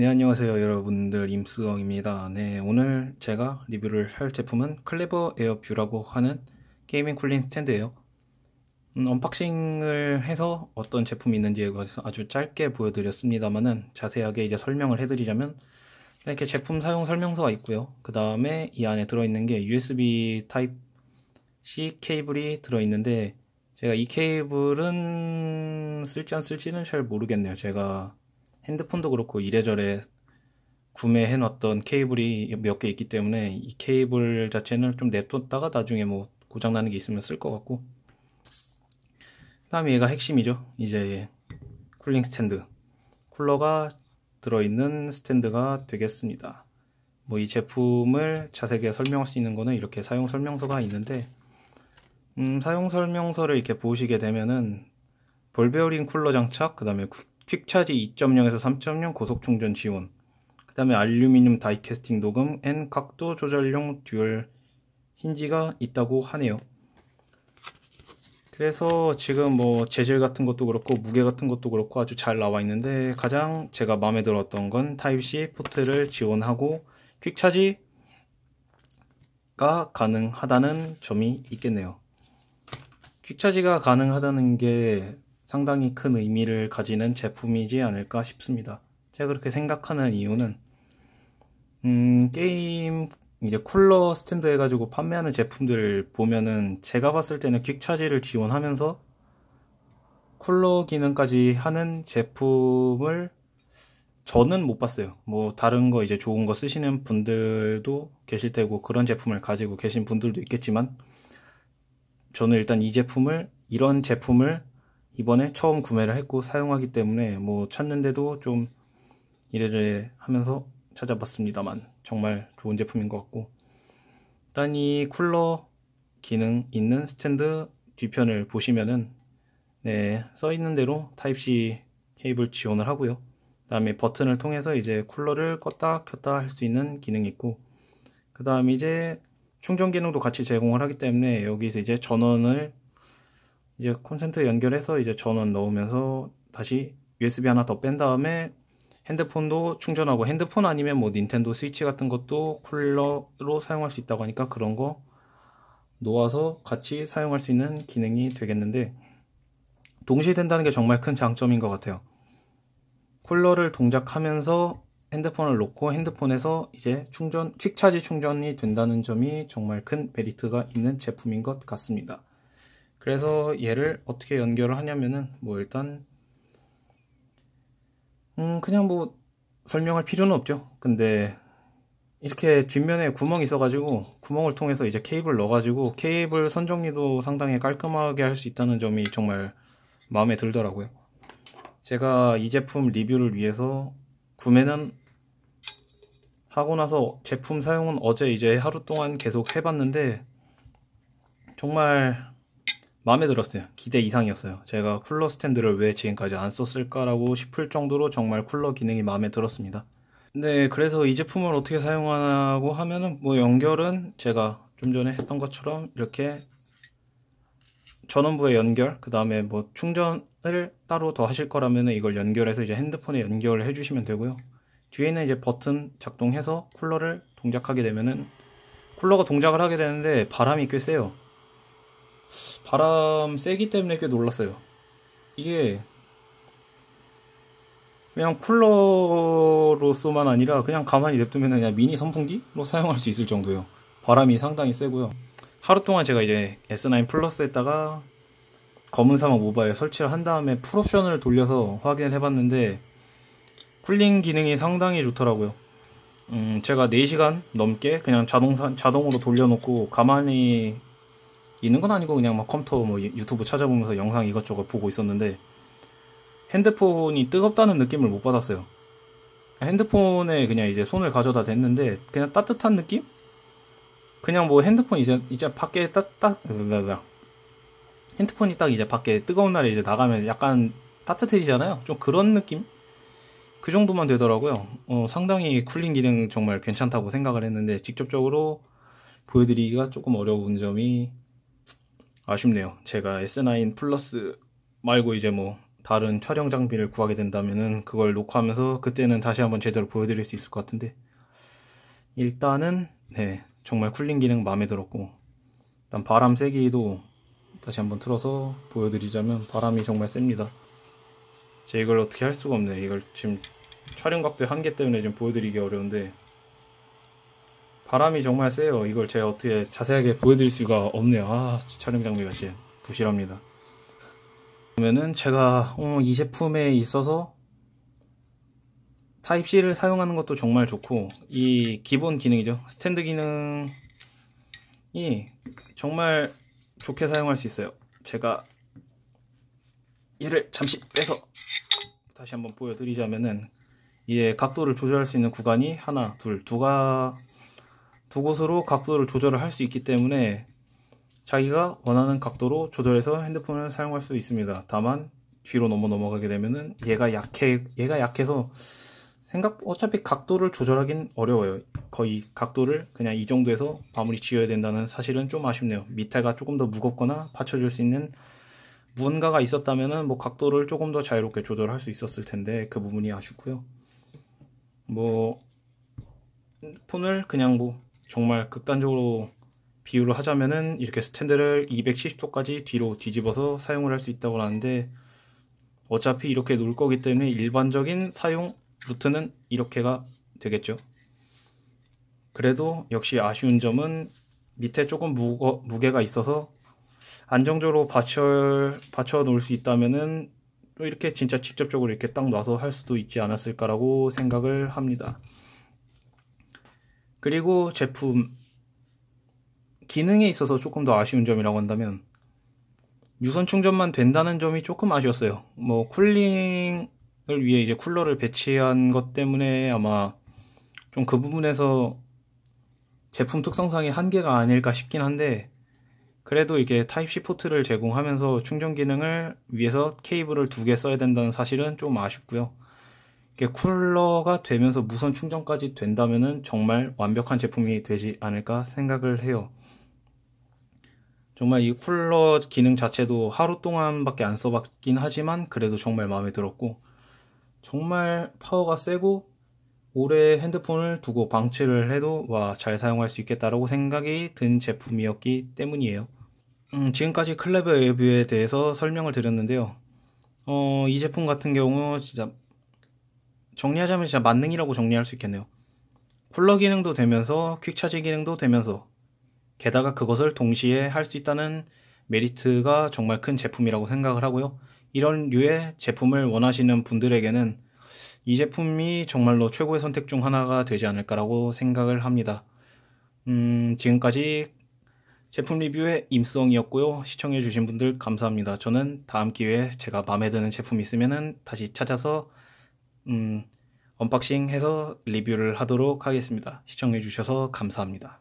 네 안녕하세요 여러분들 임수영입니다 네 오늘 제가 리뷰를 할 제품은 클레버 에어뷰라고 하는 게이밍 쿨링 스탠드예요 음, 언박싱을 해서 어떤 제품이 있는지에 대해서 아주 짧게 보여드렸습니다만은 자세하게 이제 설명을 해드리자면 이렇게 제품 사용 설명서가 있고요 그 다음에 이 안에 들어있는 게 USB 타입 C 케이블이 들어있는데 제가 이 케이블은 쓸지 안 쓸지는 잘 모르겠네요 제가 핸드폰도 그렇고 이래저래 구매해 놨던 케이블이 몇 개 있기 때문에 이 케이블 자체는 좀 냅뒀다가 나중에 뭐 고장 나는 게 있으면 쓸 것 같고 그다음에 얘가 핵심이죠 이제 쿨링 스탠드 쿨러가 들어있는 스탠드가 되겠습니다 뭐 이 제품을 자세하게 설명할 수 있는 거는 이렇게 사용 설명서가 있는데 음, 사용 설명서를 이렇게 보시게 되면은 볼베어링 쿨러 장착 그 다음에 퀵차지 2.0에서 3.0 고속 충전 지원 그 다음에 알루미늄 다이캐스팅 녹음 N 각도 조절용 듀얼 힌지가 있다고 하네요 그래서 지금 뭐 재질 같은 것도 그렇고 무게 같은 것도 그렇고 아주 잘 나와 있는데 가장 제가 마음에 들었던 건 타입C 포트를 지원하고 퀵차지가 가능하다는 점이 있겠네요 퀵차지가 가능하다는 게 상당히 큰 의미를 가지는 제품이지 않을까 싶습니다. 제가 그렇게 생각하는 이유는 음, 게임 이제 쿨러 스탠드 해가지고 판매하는 제품들을 보면은 제가 봤을 때는 퀵차지를 지원하면서 쿨러 기능까지 하는 제품을 저는 못 봤어요. 뭐 다른 거 이제 좋은 거 쓰시는 분들도 계실 테고 그런 제품을 가지고 계신 분들도 있겠지만 저는 일단 이 제품을 이런 제품을 이번에 처음 구매를 했고 사용하기 때문에 뭐 찾는데도 좀 이래저래 하면서 찾아봤습니다만 정말 좋은 제품인 것 같고 일단 이 쿨러 기능 있는 스탠드 뒤편을 보시면은 네, 써 있는 대로 타입C 케이블 지원을 하고요. 그다음에 버튼을 통해서 이제 쿨러를 껐다 켰다 할 수 있는 기능이 있고 그다음 에 이제 충전 기능도 같이 제공을 하기 때문에 여기서 이제 전원을 이제 콘센트 연결해서 이제 전원 넣으면서 다시 USB 하나 더 뺀 다음에 핸드폰도 충전하고 핸드폰 아니면 뭐 닌텐도 스위치 같은 것도 쿨러로 사용할 수 있다고 하니까 그런 거 놓아서 같이 사용할 수 있는 기능이 되겠는데 동시에 된다는 게 정말 큰 장점인 것 같아요. 쿨러를 동작하면서 핸드폰을 놓고 핸드폰에서 이제 충전, 퀵차지 충전이 된다는 점이 정말 큰 메리트가 있는 제품인 것 같습니다. 그래서 얘를 어떻게 연결을 하냐면은 뭐 일단 음 그냥 뭐 설명할 필요는 없죠. 근데 이렇게 뒷면에 구멍이 있어가지고 구멍을 통해서 이제 케이블 넣어가지고 케이블 선정리도 상당히 깔끔하게 할 수 있다는 점이 정말 마음에 들더라고요. 제가 이 제품 리뷰를 위해서 구매는 하고 나서 제품 사용은 어제 이제 하루 동안 계속 해봤는데 정말 마음에 들었어요. 기대 이상이었어요. 제가 쿨러 스탠드를 왜 지금까지 안 썼을까라고 싶을 정도로 정말 쿨러 기능이 마음에 들었습니다. 네, 그래서 이 제품을 어떻게 사용하고 냐 하면은 뭐 연결은 제가 좀 전에 했던 것처럼 이렇게 전원부에 연결, 그 다음에 뭐 충전을 따로 더 하실 거라면 이걸 연결해서 이제 핸드폰에 연결을 해주시면 되고요. 뒤에는 이제 버튼 작동해서 쿨러를 동작하게 되면은 쿨러가 동작을 하게 되는데 바람이 꽤 세요. 바람 세기 때문에 꽤 놀랐어요. 이게 그냥 쿨러로서만 아니라 그냥 가만히 냅두면 그냥 미니 선풍기로 사용할 수 있을 정도예요. 바람이 상당히 세고요. 하루 동안 제가 이제 S9 플러스에다가 검은 사막 모바일 설치를 한 다음에 풀 옵션을 돌려서 확인을 해봤는데 쿨링 기능이 상당히 좋더라고요. 음, 제가 4시간 넘게 그냥 자동, 자동으로 돌려놓고 가만히 있는 건 아니고 그냥 막 컴퓨터 뭐 유튜브 찾아보면서 영상 이것저것 보고 있었는데 핸드폰이 뜨겁다는 느낌을 못 받았어요. 핸드폰에 그냥 이제 손을 가져다 댔는데 그냥 따뜻한 느낌? 그냥 뭐 핸드폰 이제 이제 밖에 따딱 음, 핸드폰이 딱 이제 밖에 뜨거운 날에 이제 나가면 약간 따뜻해지잖아요. 좀 그런 느낌? 그 정도만 되더라고요. 어, 상당히 쿨링 기능 정말 괜찮다고 생각을 했는데 직접적으로 보여드리기가 조금 어려운 점이 아쉽네요. 제가 S9 플러스 말고 이제 뭐 다른 촬영 장비를 구하게 된다면은 그걸 녹화하면서 그때는 다시 한번 제대로 보여드릴 수 있을 것 같은데 일단은 네 정말 쿨링 기능 마음에 들었고 일단 바람 세기도 다시 한번 틀어서 보여드리자면 바람이 정말 셉니다. 제가 이걸 어떻게 할 수가 없네. 요 이걸 지금 촬영 각도의 한계 때문에 지금 보여드리기 어려운데 바람이 정말 세요. 이걸 제가 어떻게 자세하게 보여드릴 수가 없네요. 아, 촬영 장비가 진짜 부실합니다. 그러면은 제가 어, 이 제품에 있어서 타입C를 사용하는 것도 정말 좋고 이 기본 기능이죠. 스탠드 기능이 정말 좋게 사용할 수 있어요. 제가 얘를 잠시 빼서 다시 한번 보여드리자면은 이제 각도를 조절할 수 있는 구간이 하나, 둘, 두가 두 곳으로 각도를 조절을 할 수 있기 때문에 자기가 원하는 각도로 조절해서 핸드폰을 사용할 수 있습니다. 다만 뒤로 넘어 넘어가게 되면은 얘가 약해 얘가 약해서 생각 어차피 각도를 조절하긴 어려워요. 거의 각도를 그냥 이 정도에서 마무리 지어야 된다는 사실은 좀 아쉽네요. 밑에가 조금 더 무겁거나 받쳐줄 수 있는 무언가가 있었다면뭐 각도를 조금 더 자유롭게 조절할 수 있었을 텐데 그 부분이 아쉽고요. 뭐 음, 폰을 그냥 뭐 정말 극단적으로 비유를 하자면은 이렇게 스탠드를 270도까지 뒤로 뒤집어서 사용을 할 수 있다고 하는데 어차피 이렇게 놓을 거기 때문에 일반적인 사용 루트는 이렇게가 되겠죠. 그래도 역시 아쉬운 점은 밑에 조금 무거, 무게가 있어서 안정적으로 받쳐, 받쳐 놓을 수 있다면은 또 이렇게 진짜 직접적으로 이렇게 딱 놔서 할 수도 있지 않았을까라고 생각을 합니다. 그리고 제품 기능에 있어서 조금 더 아쉬운 점이라고 한다면 유선 충전만 된다는 점이 조금 아쉬웠어요. 뭐 쿨링을 위해 이제 쿨러를 배치한 것 때문에 아마 좀 그 부분에서 제품 특성상의 한계가 아닐까 싶긴 한데 그래도 이게 타입C 포트를 제공하면서 충전 기능을 위해서 케이블을 두 개 써야 된다는 사실은 좀 아쉽고요. 쿨러가 되면서 무선 충전까지 된다면 정말 완벽한 제품이 되지 않을까 생각을 해요. 정말 이 쿨러 기능 자체도 하루 동안밖에 안 써봤긴 하지만 그래도 정말 마음에 들었고 정말 파워가 세고 올해 핸드폰을 두고 방치를 해도 와 잘 사용할 수 있겠다라고 생각이 든 제품이었기 때문이에요. 음, 지금까지 클레버 에어뷰에 대해서 설명을 드렸는데요. 어, 이 제품 같은 경우 진짜 정리하자면 진짜 만능이라고 정리할 수 있겠네요. 쿨러 기능도 되면서 퀵 차지 기능도 되면서 게다가 그것을 동시에 할 수 있다는 메리트가 정말 큰 제품이라고 생각을 하고요. 이런 류의 제품을 원하시는 분들에게는 이 제품이 정말로 최고의 선택 중 하나가 되지 않을까라고 생각을 합니다. 음, 지금까지 제품 리뷰의 임성이었고요. 수 시청해주신 분들 감사합니다. 저는 다음 기회에 제가 마음에 드는 제품이 있으면 다시 찾아서 음, 언박싱해서 리뷰를 하도록 하겠습니다. 시청해주셔서 감사합니다.